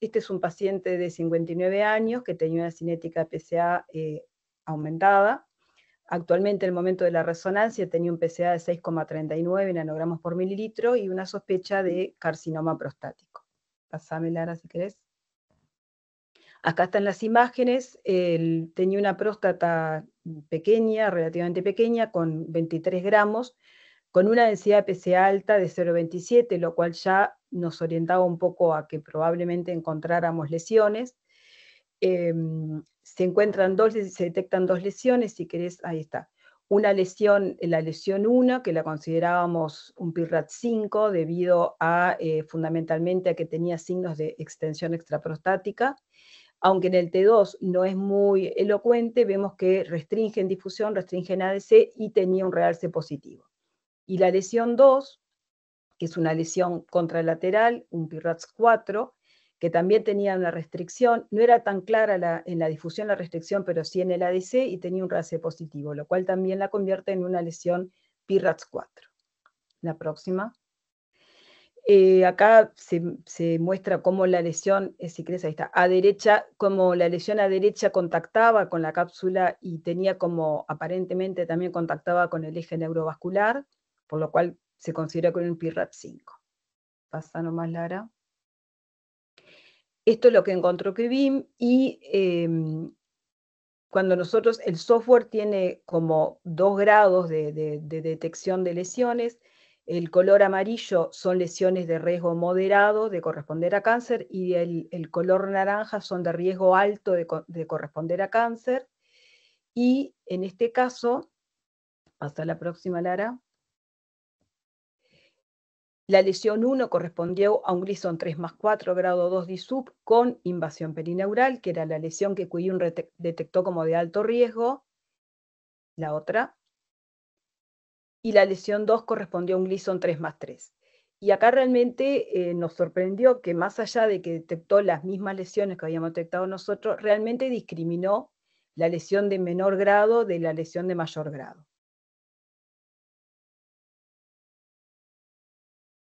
Este es un paciente de 59 años que tenía una cinética PCA eh, aumentada. Actualmente, en el momento de la resonancia, tenía un PCA de 6,39 nanogramos por mililitro y una sospecha de carcinoma prostático. Pásame, Lara, si querés. Acá están las imágenes. tenía una próstata pequeña, relativamente pequeña, con 23 gramos, con una densidad de PC alta de 0,27, lo cual ya nos orientaba un poco a que probablemente encontráramos lesiones. Em, se encuentran dos, se detectan dos lesiones, si querés, ahí está. Una lesión, la lesión 1, que la considerábamos un PIRAT 5 debido a, eh, fundamentalmente, a que tenía signos de extensión extraprostática. Aunque en el T2 no es muy elocuente, vemos que restringen difusión, restringen ADC y tenía un realce positivo. Y la lesión 2, que es una lesión contralateral, un PIRATS 4, que también tenía una restricción, no era tan clara en la difusión la restricción, pero sí en el ADC y tenía un RACE positivo, lo cual también la convierte en una lesión PIRATS 4. La próxima. Eh, acá se, muestra cómo la lesión, eh, si crees, ahí está, a derecha, como la lesión a derecha contactaba con la cápsula y tenía como aparentemente también contactaba con el eje neurovascular por lo cual se considera con un PIRAP 5. Pasa nomás, Lara. Esto es lo que encontró Kevin y em, cuando nosotros, el software tiene como dos grados de, detección de lesiones, el color amarillo son lesiones de riesgo moderado de corresponder a cáncer y el, color naranja son de riesgo alto de, de corresponder a cáncer. Y en este caso, hasta la próxima, Lara. La lesión 1 correspondió a un glisón 3 más 4 grado 2 DISUP con invasión perineural, que era la lesión que Cuyun detectó como de alto riesgo, la otra. Y la lesión 2 correspondió a un glison 3 más 3. Y acá realmente eh, nos sorprendió que más allá de que detectó las mismas lesiones que habíamos detectado nosotros, realmente discriminó la lesión de menor grado de la lesión de mayor grado.